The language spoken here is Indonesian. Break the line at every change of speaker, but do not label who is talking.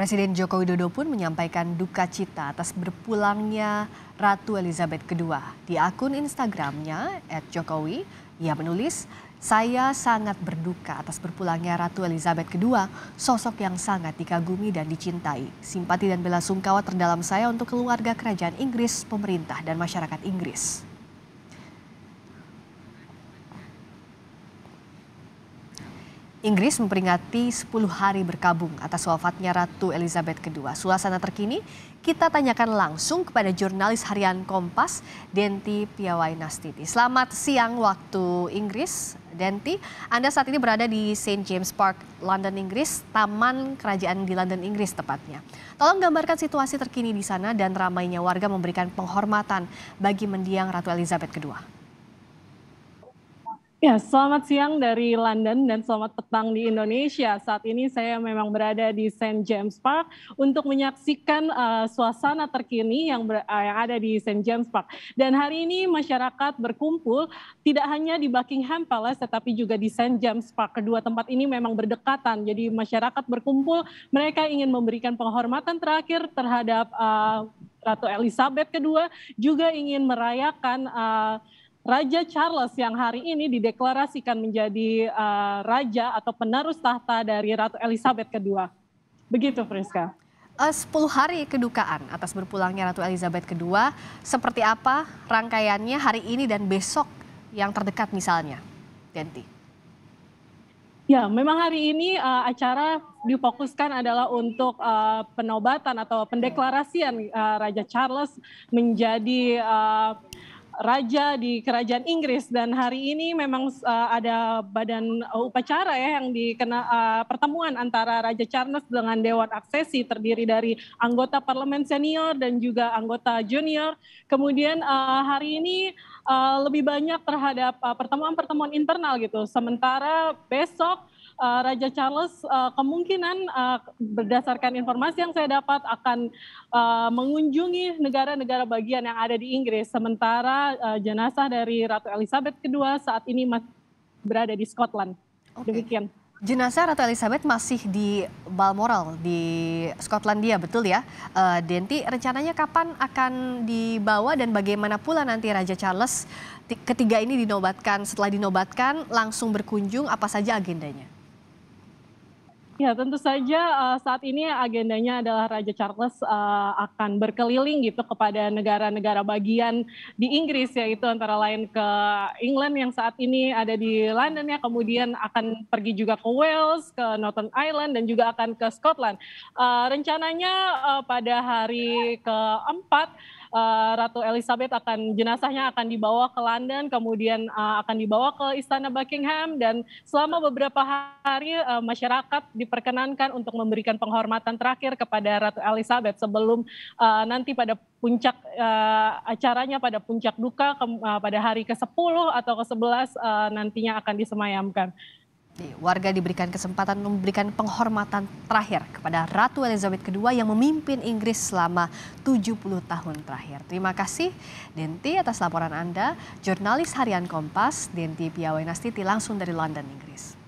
Presiden Joko Widodo pun menyampaikan duka cita atas berpulangnya Ratu Elizabeth II. Di akun Instagramnya, @jokowi, ia menulis, saya sangat berduka atas berpulangnya Ratu Elizabeth II, sosok yang sangat dikagumi dan dicintai. Simpati dan bela sungkawa terdalam saya untuk keluarga kerajaan Inggris, pemerintah, dan masyarakat Inggris. Inggris memperingati 10 hari berkabung atas wafatnya Ratu Elizabeth II. Suasana terkini kita tanyakan langsung kepada jurnalis harian Kompas, Denti Piawai Nastiti. Selamat siang waktu Inggris, Denti. Anda saat ini berada di St. James Park, London, Inggris, Taman Kerajaan di London, Inggris tepatnya. Tolong gambarkan situasi terkini di sana dan ramainya warga memberikan penghormatan bagi mendiang Ratu Elizabeth II.
Ya, selamat siang dari London dan selamat petang di Indonesia. Saat ini saya memang berada di St. James Park untuk menyaksikan uh, suasana terkini yang, ber, uh, yang ada di St. James Park. Dan hari ini masyarakat berkumpul tidak hanya di Buckingham Palace tetapi juga di St. James Park. Kedua tempat ini memang berdekatan. Jadi masyarakat berkumpul, mereka ingin memberikan penghormatan terakhir terhadap uh, Ratu Elizabeth II, juga ingin merayakan uh, Raja Charles yang hari ini dideklarasikan menjadi uh, raja atau penerus tahta dari Ratu Elizabeth II.
Begitu, Friska. Eh, uh, 10 hari kedukaan atas berpulangnya Ratu Elizabeth II, seperti apa rangkaiannya hari ini dan besok yang terdekat misalnya, Denti?
Ya, memang hari ini uh, acara difokuskan adalah untuk uh, penobatan atau pendeklarasian uh, Raja Charles menjadi uh, raja di kerajaan Inggris dan hari ini memang uh, ada badan upacara ya yang dikena uh, pertemuan antara Raja Charles dengan Dewan Aksesi terdiri dari anggota parlemen senior dan juga anggota junior. Kemudian uh, hari ini uh, lebih banyak terhadap pertemuan-pertemuan uh, pertemuan -pertemuan internal gitu. Sementara besok Eh, Raja Charles eh, kemungkinan eh, berdasarkan informasi yang saya dapat akan mengunjungi negara-negara bagian yang ada di Inggris. Sementara jenazah dari Ratu Elizabeth II saat ini masih berada
di Scotland. Okay. Demikian. Jenazah Ratu Elizabeth masih di Balmoral di Skotlandia, betul ya? Denti, rencananya kapan akan dibawa dan bagaimana pula nanti Raja Charles ketiga ini dinobatkan? Setelah dinobatkan, langsung berkunjung, apa saja agendanya?
Ya, tentu saja uh, saat ini agendanya adalah Raja Charles uh, akan berkeliling gitu kepada negara-negara bagian di Inggris yaitu antara lain ke England yang saat ini ada di London ya, kemudian akan pergi juga ke Wales, ke Northern Ireland dan juga akan ke Scotland. Uh, rencananya uh, pada hari keempat Eh, Ratu Elizabeth akan jenazahnya akan dibawa ke London, kemudian uh, akan dibawa ke Istana Buckingham dan selama beberapa hari uh, masyarakat diperkenankan untuk memberikan penghormatan terakhir kepada Ratu Elizabeth sebelum uh, nanti pada puncak uh, acaranya pada puncak duka ke, uh, pada hari ke-10 atau ke-11 uh, nantinya
akan disemayamkan. Warga diberikan kesempatan memberikan penghormatan terakhir kepada Ratu Elizabeth II yang memimpin Inggris selama 70 tahun terakhir. Terima kasih Denti atas laporan Anda. Jurnalis Harian Kompas, Denti Piawai Nastiti langsung dari London, Inggris.